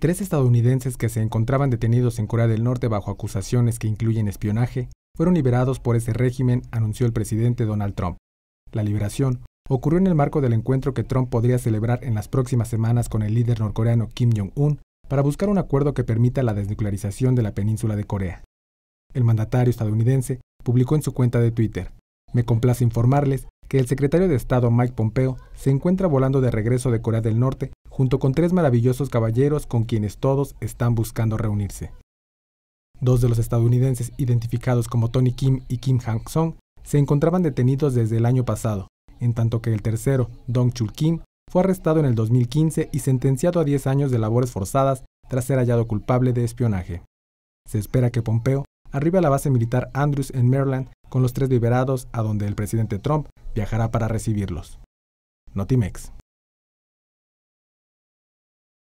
tres estadounidenses que se encontraban detenidos en Corea del Norte bajo acusaciones que incluyen espionaje fueron liberados por ese régimen, anunció el presidente Donald Trump. La liberación ocurrió en el marco del encuentro que Trump podría celebrar en las próximas semanas con el líder norcoreano Kim Jong-un para buscar un acuerdo que permita la desnuclearización de la península de Corea. El mandatario estadounidense publicó en su cuenta de Twitter, me complace informarles que el secretario de Estado Mike Pompeo se encuentra volando de regreso de Corea del Norte junto con tres maravillosos caballeros con quienes todos están buscando reunirse. Dos de los estadounidenses identificados como Tony Kim y Kim Hang-song se encontraban detenidos desde el año pasado, en tanto que el tercero, Dong Chul Kim, fue arrestado en el 2015 y sentenciado a 10 años de labores forzadas tras ser hallado culpable de espionaje. Se espera que Pompeo arribe a la base militar Andrews en Maryland con los tres liberados a donde el presidente Trump viajará para recibirlos. Notimex.